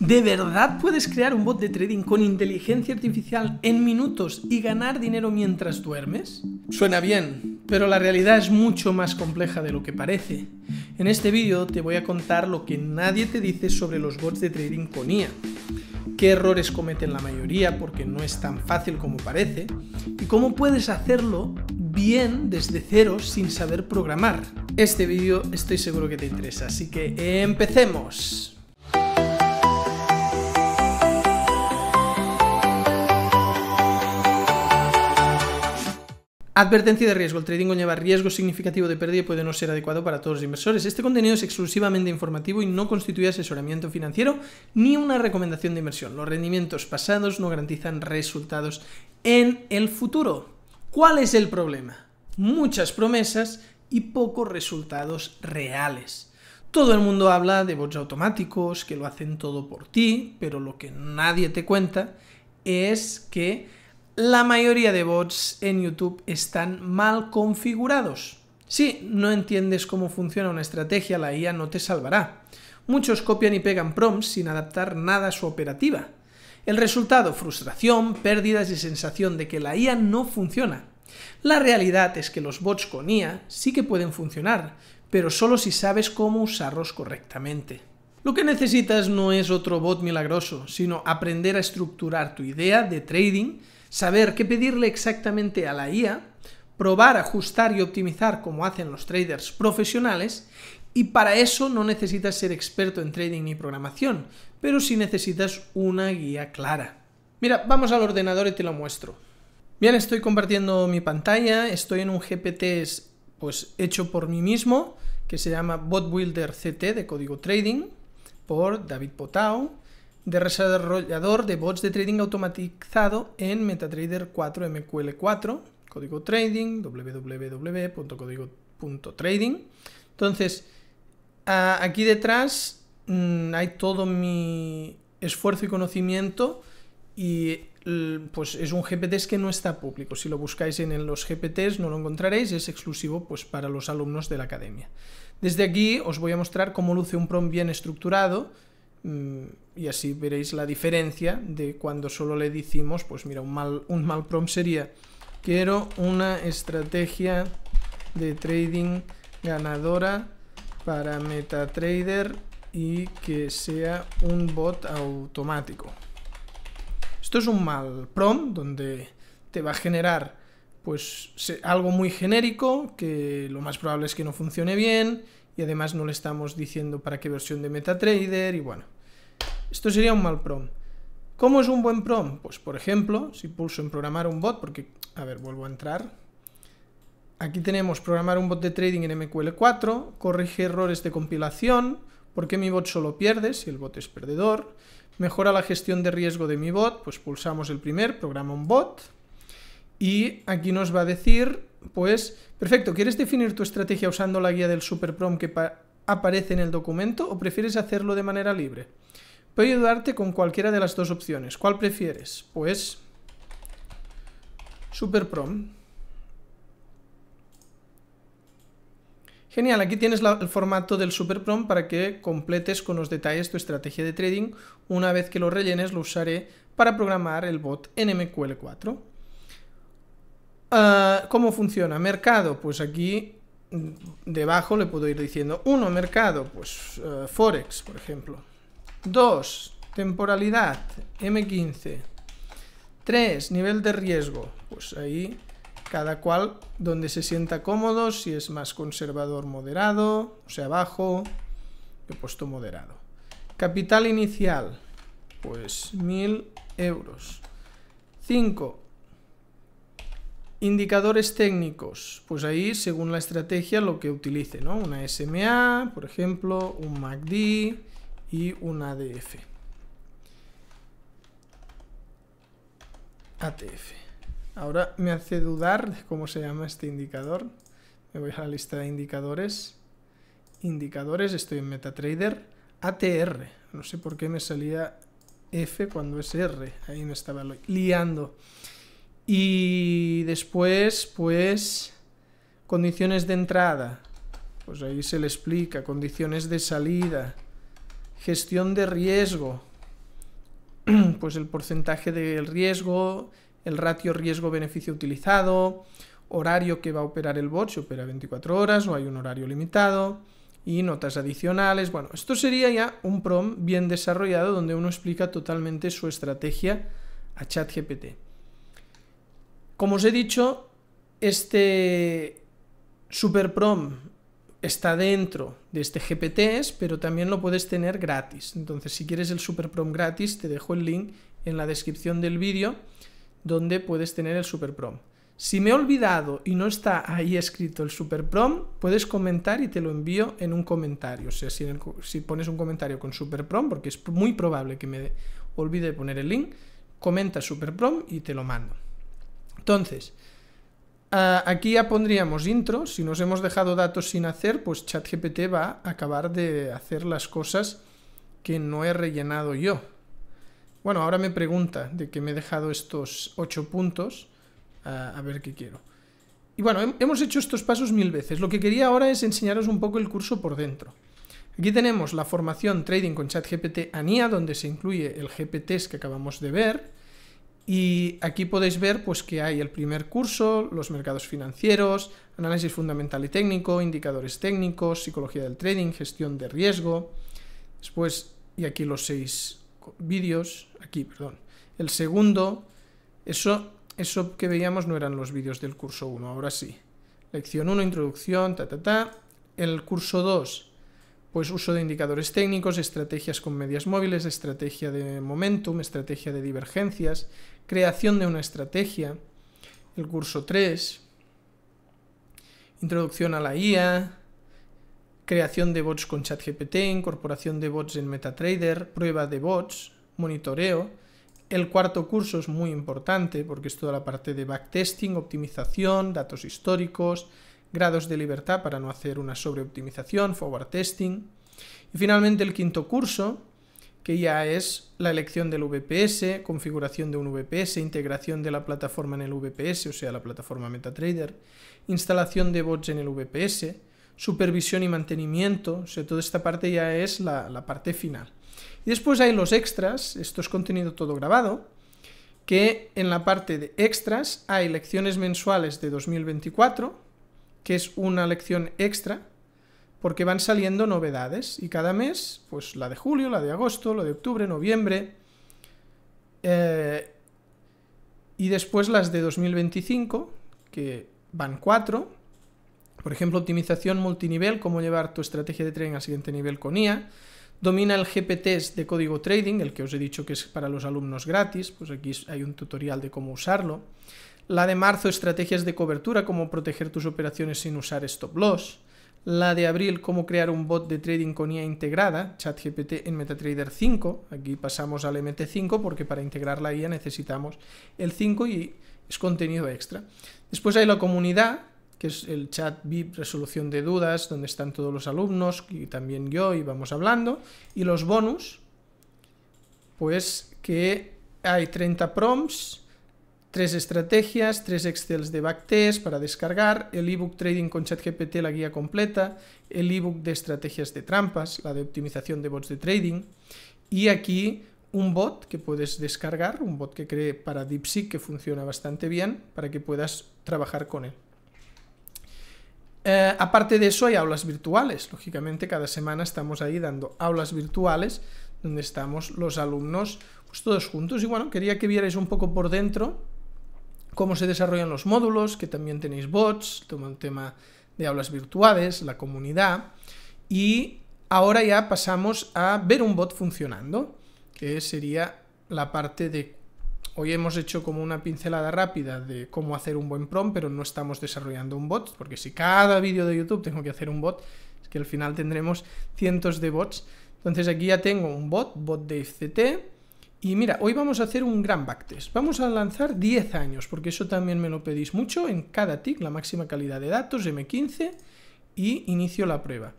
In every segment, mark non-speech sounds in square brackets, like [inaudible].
¿De verdad puedes crear un bot de trading con inteligencia artificial en minutos y ganar dinero mientras duermes? Suena bien, pero la realidad es mucho más compleja de lo que parece. En este vídeo te voy a contar lo que nadie te dice sobre los bots de trading con IA, qué errores cometen la mayoría porque no es tan fácil como parece, y cómo puedes hacerlo bien desde cero sin saber programar. Este vídeo estoy seguro que te interesa, así que empecemos. Advertencia de riesgo. El trading conlleva riesgo significativo de pérdida y puede no ser adecuado para todos los inversores. Este contenido es exclusivamente informativo y no constituye asesoramiento financiero ni una recomendación de inversión. Los rendimientos pasados no garantizan resultados en el futuro. ¿Cuál es el problema? Muchas promesas y pocos resultados reales. Todo el mundo habla de bots automáticos que lo hacen todo por ti, pero lo que nadie te cuenta es que la mayoría de bots en YouTube están mal configurados. Si no entiendes cómo funciona una estrategia, la IA no te salvará. Muchos copian y pegan prompts sin adaptar nada a su operativa. El resultado, frustración, pérdidas y sensación de que la IA no funciona. La realidad es que los bots con IA sí que pueden funcionar, pero solo si sabes cómo usarlos correctamente. Lo que necesitas no es otro bot milagroso, sino aprender a estructurar tu idea de trading saber qué pedirle exactamente a la IA, probar, ajustar y optimizar como hacen los traders profesionales y para eso no necesitas ser experto en trading ni programación, pero sí necesitas una guía clara. Mira, vamos al ordenador y te lo muestro. Bien, estoy compartiendo mi pantalla, estoy en un GPT pues, hecho por mí mismo, que se llama Bot Builder CT de código trading, por David Potau de desarrollador de bots de trading automatizado en MetaTrader 4 MQL4, código trading, www.código.trading. Entonces, aquí detrás mm, hay todo mi esfuerzo y conocimiento y pues es un GPT que no está público. Si lo buscáis en los GPTs no lo encontraréis, es exclusivo pues para los alumnos de la academia. Desde aquí os voy a mostrar cómo luce un prompt bien estructurado Mm, y así veréis la diferencia de cuando solo le decimos, pues mira, un mal, un prompt sería quiero una estrategia de trading ganadora para MetaTrader y que sea un bot automático. Esto es un mal prompt donde te va a generar pues algo muy genérico que lo más probable es que no funcione bien, y además no le estamos diciendo para qué versión de MetaTrader y bueno, esto sería un mal PROM. ¿Cómo es un buen PROM? Pues por ejemplo, si pulso en programar un bot, porque, a ver, vuelvo a entrar. Aquí tenemos programar un bot de trading en MQL4, corrige errores de compilación, por qué mi bot solo pierde si el bot es perdedor, mejora la gestión de riesgo de mi bot, pues pulsamos el primer, programa un bot, y aquí nos va a decir pues, perfecto. ¿Quieres definir tu estrategia usando la guía del Superprom que aparece en el documento o prefieres hacerlo de manera libre? Puedo ayudarte con cualquiera de las dos opciones. ¿Cuál prefieres? Pues, Superprom. Genial, aquí tienes el formato del Superprom para que completes con los detalles tu estrategia de trading. Una vez que lo rellenes, lo usaré para programar el bot en mql 4 Ah, ¿Cómo funciona? Mercado, pues aquí mm, debajo le puedo ir diciendo Uno, Mercado, pues eh, Forex, por ejemplo. 2. Temporalidad, M15. 3. Nivel de riesgo, pues ahí cada cual donde se sienta cómodo, si es más conservador moderado, o sea, bajo, he puesto moderado. Capital inicial, pues 1000 euros. 5. Indicadores técnicos, pues ahí según la estrategia lo que utilice, ¿no? Una SMA, por ejemplo, un MACD y un ADF. ATF. Ahora me hace dudar cómo se llama este indicador. Me voy a la lista de indicadores. Indicadores, estoy en MetaTrader. ATR, no sé por qué me salía F cuando es R. Ahí me estaba liando. Y después, pues, condiciones de entrada. Pues ahí se le explica, condiciones de salida, gestión de riesgo, [clears throat] pues el porcentaje del riesgo, el ratio riesgo-beneficio utilizado, horario que va a operar el bot, si opera 24 horas o hay un horario limitado, y notas adicionales. Bueno, esto sería ya un PROM bien desarrollado donde uno explica totalmente su estrategia a ChatGPT. Como os he dicho, este Super Prom está dentro de este GPTs, pero también lo puedes tener gratis. Entonces, si quieres el SuperProm Prom gratis, te dejo el link en la descripción del vídeo donde puedes tener el Super Prom. Si me he olvidado y no está ahí escrito el Super Prom, puedes comentar y te lo envío en un comentario. O sea, si, pones un comentario con Super Prom, porque es muy probable que me olvide poner el link, comenta Super Prom y te lo mando. Entonces, aquí ya pondríamos intro. Si nos hemos dejado datos sin hacer, pues ChatGPT va a acabar de hacer las cosas que no he rellenado yo. Bueno, ahora me pregunta de qué me he dejado estos ocho puntos. a ver qué quiero. Y bueno, hemos hecho estos pasos mil veces. Lo que quería ahora es enseñaros un poco el curso por dentro. Aquí tenemos la formación Trading con ChatGPT ANIA, donde se incluye el GPTs que acabamos de ver, y aquí podéis ver pues, que hay el primer curso, los mercados financieros, análisis fundamental y técnico, indicadores técnicos, psicología del trading, gestión de riesgo. Después, y aquí los seis vídeos, aquí, perdón. El segundo, eso, eso que veíamos no eran los vídeos del curso 1, ahora sí. Lección 1, introducción, ta, ta, ta. El curso 2, pues uso de indicadores técnicos, estrategias con medias móviles, estrategia de momentum, estrategia de divergencias, creación de una estrategia, el curso 3, introducción a la IA, creación de bots con ChatGPT, incorporación de bots en MetaTrader, prueba de bots, monitoreo. El cuarto curso es muy importante porque es toda la parte de backtesting, optimización, datos históricos, grados de libertad para no hacer una sobreoptimización, forward testing. Y finalmente el quinto curso, que ya es la elección del VPS, configuración de un VPS, integración de la plataforma en el VPS, o sea, la plataforma MetaTrader, instalación de bots en el VPS, supervisión y mantenimiento, o sea, toda esta parte ya es la, parte final. Y después hay los extras, esto es contenido todo grabado, que en la parte de extras hay lecciones mensuales de 2024, que es una lección extra, porque van saliendo novedades y cada mes, pues la de julio, la de agosto, la de octubre, noviembre, eh, y después las de 2025, que van cuatro, por ejemplo, optimización multinivel, cómo llevar tu estrategia de trading al siguiente nivel con IA, domina el GPT de código trading, el que os he dicho que es para los alumnos gratis, pues aquí hay un tutorial de cómo usarlo, la de marzo, estrategias de cobertura, cómo proteger tus operaciones sin usar stop loss. La de abril, cómo crear un bot de trading con IA integrada, ChatGPT en MetaTrader 5. Aquí pasamos al MT5 porque para integrar la IA necesitamos el 5 y es contenido extra. Después hay la comunidad, que es el chat VIP resolución de dudas, donde están todos los alumnos y también yo y vamos hablando. Y los bonus, pues que hay 30 prompts tres estrategias, tres Excels de backtest para descargar, el ebook Trading con ChatGPT, la guía completa, el ebook de estrategias de trampas, la de optimización de bots de trading, y aquí un bot que puedes descargar, un bot que cree para DeepSeek que funciona bastante bien para que puedas trabajar con él. Eh, aparte de eso hay aulas virtuales, lógicamente cada semana estamos ahí dando aulas virtuales donde estamos los alumnos pues, todos juntos y bueno, quería que vierais un poco por dentro cómo se desarrollan los módulos, que también tenéis bots, toma el tema de aulas virtuales, la comunidad. Y ahora ya pasamos a ver un bot funcionando, que sería la parte de... Hoy hemos hecho como una pincelada rápida de cómo hacer un buen prompt, pero no estamos desarrollando un bot, porque si cada vídeo de YouTube tengo que hacer un bot, es que al final tendremos cientos de bots. Entonces aquí ya tengo un bot, bot de IfCT. Y mira, hoy vamos a hacer un gran backtest. Vamos a lanzar 10 años, porque eso también me lo pedís mucho, en cada tick, la máxima calidad de datos, M15, y inicio la prueba.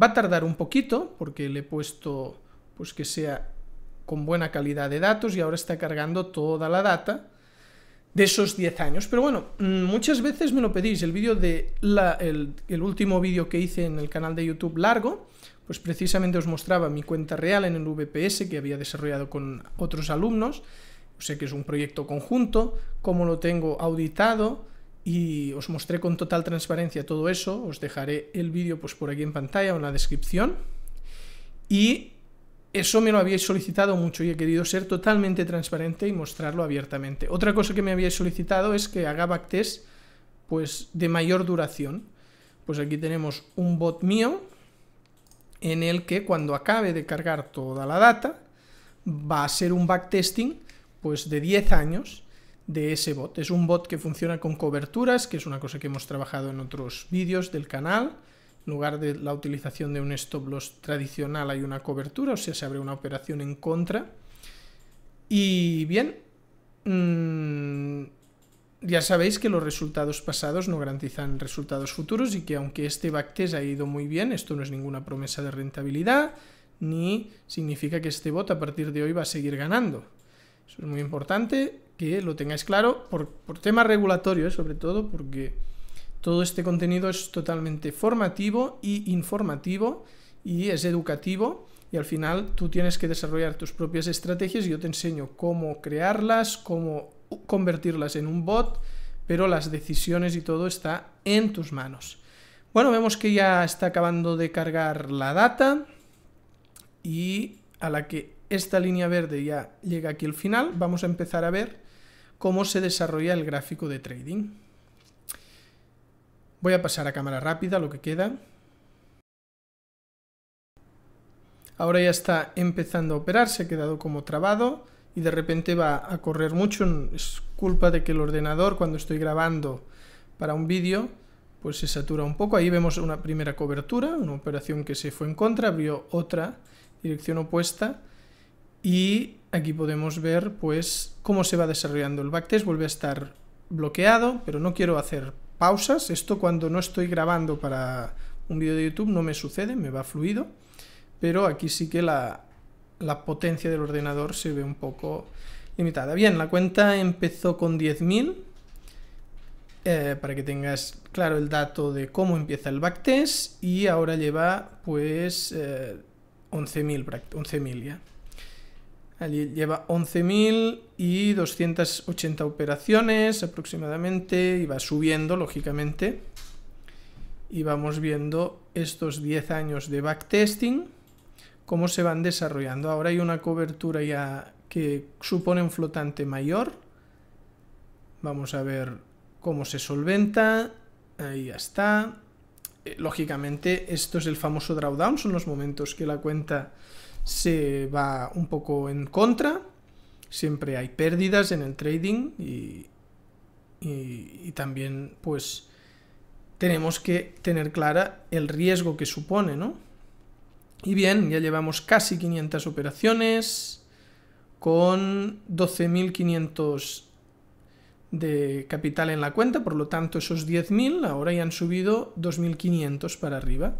Va a tardar un poquito, porque le he puesto pues que sea con buena calidad de datos y ahora está cargando toda la data de esos 10 años. Pero bueno, mm, muchas veces me lo pedís, el vídeo de el, el último vídeo que hice en el canal de YouTube largo, pues precisamente os mostraba mi cuenta real en el VPS que había desarrollado con otros alumnos. Sé que es un proyecto conjunto, cómo lo tengo auditado y os mostré con total transparencia todo eso. Os dejaré el vídeo pues, por aquí en pantalla o en la descripción. Y eso me lo habíais solicitado mucho y he querido ser totalmente transparente y mostrarlo abiertamente. Otra cosa que me habíais solicitado es que haga backtest pues, de mayor duración. Pues aquí tenemos un bot mío en el que cuando acabe de cargar toda la data, va a ser un backtesting pues, de 10 años de ese bot. Es un bot que funciona con coberturas, que es una cosa que hemos trabajado en otros vídeos del canal. En lugar de la utilización de un stop loss tradicional hay una cobertura, o sea, se abre una operación en contra. Y bien, mm, ya sabéis que los resultados pasados no garantizan resultados futuros y que aunque este backtest ha ido muy bien, esto no es ninguna promesa de rentabilidad, ni significa que este bot a partir de hoy va a seguir ganando. Eso es muy importante que lo tengáis claro por, temas regulatorios, eh, sobre todo porque todo este contenido es totalmente formativo y informativo y es educativo y al final tú tienes que desarrollar tus propias estrategias. y Yo te enseño cómo crearlas, cómo convertirlas en un bot, pero las decisiones y todo está en tus manos. Bueno, vemos que ya está acabando de cargar la data y a la que esta línea verde ya llega aquí al final, vamos a empezar a ver cómo se desarrolla el gráfico de trading. Voy a pasar a cámara rápida, lo que queda. Ahora ya está empezando a operar, se ha quedado como trabado y de repente va a correr mucho, es culpa de que el ordenador cuando estoy grabando para un vídeo pues se satura un poco. Ahí vemos una primera cobertura, una operación que se fue en contra, abrió otra dirección opuesta y aquí podemos ver pues cómo se va desarrollando el backtest, vuelve a estar bloqueado, pero no quiero hacer pausas, esto cuando no estoy grabando para un vídeo de YouTube no me sucede, me va fluido, pero aquí sí que la la potencia del ordenador se ve un poco limitada. Bien, la cuenta empezó con 10.000, eh, para que tengas claro el dato de cómo empieza el backtest, y ahora lleva pues 11.000 eh, ya. Allí lleva 11.000 y 280 operaciones aproximadamente, y va subiendo, lógicamente. Y vamos viendo estos 10 años de backtesting cómo se van desarrollando. Ahora hay una cobertura ya que supone un flotante mayor. Vamos a ver cómo se solventa. Ahí ya está. Eh, lógicamente, esto es el famoso drawdown, son los momentos que la cuenta se va un poco en contra. Siempre hay pérdidas en el trading y, y también pues tenemos que tener clara el riesgo que supone, ¿no? Y bien, ya llevamos casi 500 operaciones con 12.500 de capital en la cuenta, por lo tanto esos 10.000 ahora ya han subido 2.500 para arriba.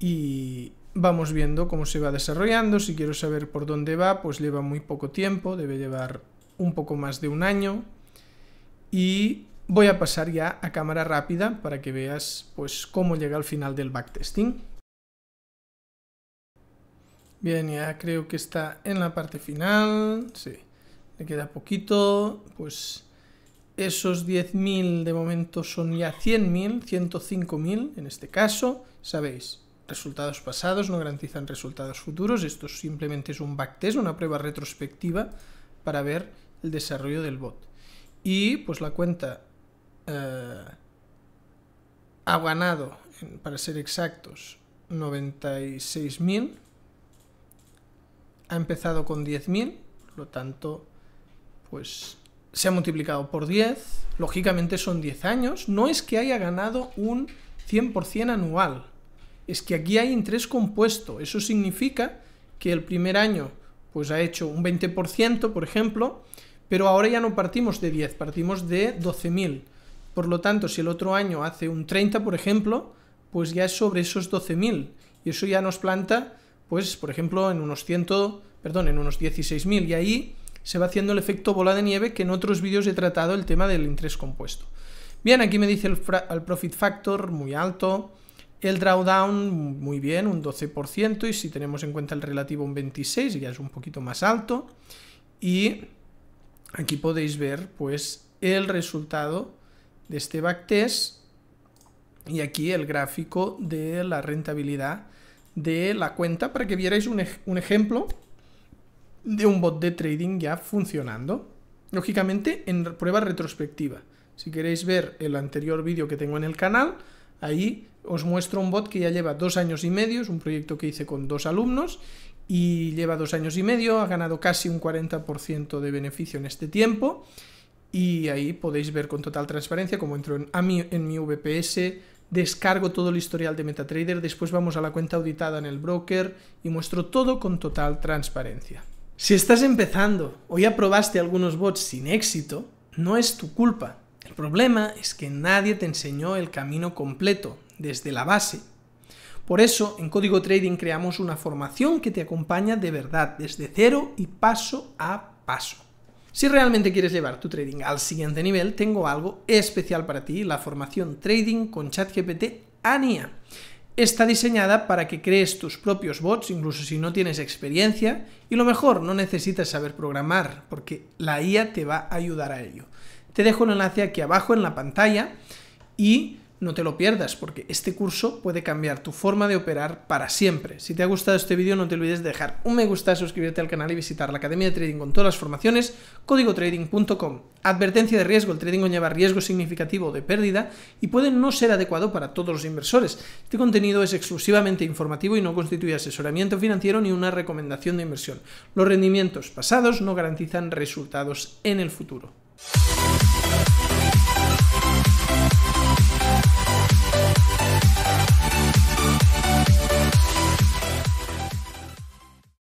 Y vamos viendo cómo se va desarrollando, si quiero saber por dónde va, pues lleva muy poco tiempo, debe llevar un poco más de un año. Y voy a pasar ya a cámara rápida para que veas pues cómo llega al final del backtesting. Bien, ya creo que está en la parte final. Sí, le queda poquito. Pues esos 10.000 de momento son ya 100.000, 105.000 en este caso. Sabéis, resultados pasados no garantizan resultados futuros. Esto simplemente es un backtest, una prueba retrospectiva para ver el desarrollo del bot. Y pues la cuenta eh, ha ganado, para ser exactos, 96.000 ha empezado con 10.000, por lo tanto, pues se ha multiplicado por 10, lógicamente son 10 años, no es que haya ganado un 100% anual, es que aquí hay interés compuesto, eso significa que el primer año pues ha hecho un 20%, por ejemplo, pero ahora ya no partimos de 10, partimos de 12.000. Por lo tanto, si el otro año hace un 30, por ejemplo, pues ya es sobre esos 12.000 y eso ya nos planta pues por ejemplo en unos 100, perdón, en unos 16.000 y ahí se va haciendo el efecto bola de nieve que en otros vídeos he tratado el tema del interés compuesto. Bien, aquí me dice el, profit factor muy alto, el drawdown muy bien, un 12% y si tenemos en cuenta el relativo un 26 ya es un poquito más alto y aquí podéis ver pues el resultado de este backtest y aquí el gráfico de la rentabilidad de la cuenta para que vierais un, ejemplo de un bot de trading ya funcionando. Lógicamente en prueba retrospectiva. Si queréis ver el anterior vídeo que tengo en el canal, ahí os muestro un bot que ya lleva dos años y medio, es un proyecto que hice con dos alumnos y lleva dos años y medio, ha ganado casi un 40% de beneficio en este tiempo y ahí podéis ver con total transparencia cómo entro en, en mi VPS, descargo todo el historial de MetaTrader, después vamos a la cuenta auditada en el broker y muestro todo con total transparencia. Si estás empezando o ya probaste algunos bots sin éxito, no es tu culpa. El problema es que nadie te enseñó el camino completo, desde la base. Por eso, en Código Trading creamos una formación que te acompaña de verdad, desde cero y paso a paso. Si realmente quieres llevar tu trading al siguiente nivel, tengo algo especial para ti, la formación Trading con ChatGPT ANIA. Está diseñada para que crees tus propios bots, incluso si no tienes experiencia, y lo mejor, no necesitas saber programar, porque la IA te va a ayudar a ello. Te dejo un enlace aquí abajo en la pantalla y no te lo pierdas porque este curso puede cambiar tu forma de operar para siempre. Si te ha gustado este vídeo no te olvides de dejar un me gusta, suscribirte al canal y visitar la Academia de Trading con todas las formaciones, códigotrading.com. Advertencia de riesgo, el trading conlleva riesgo significativo de pérdida y puede no ser adecuado para todos los inversores. Este contenido es exclusivamente informativo y no constituye asesoramiento financiero ni una recomendación de inversión. Los rendimientos pasados no garantizan resultados en el futuro.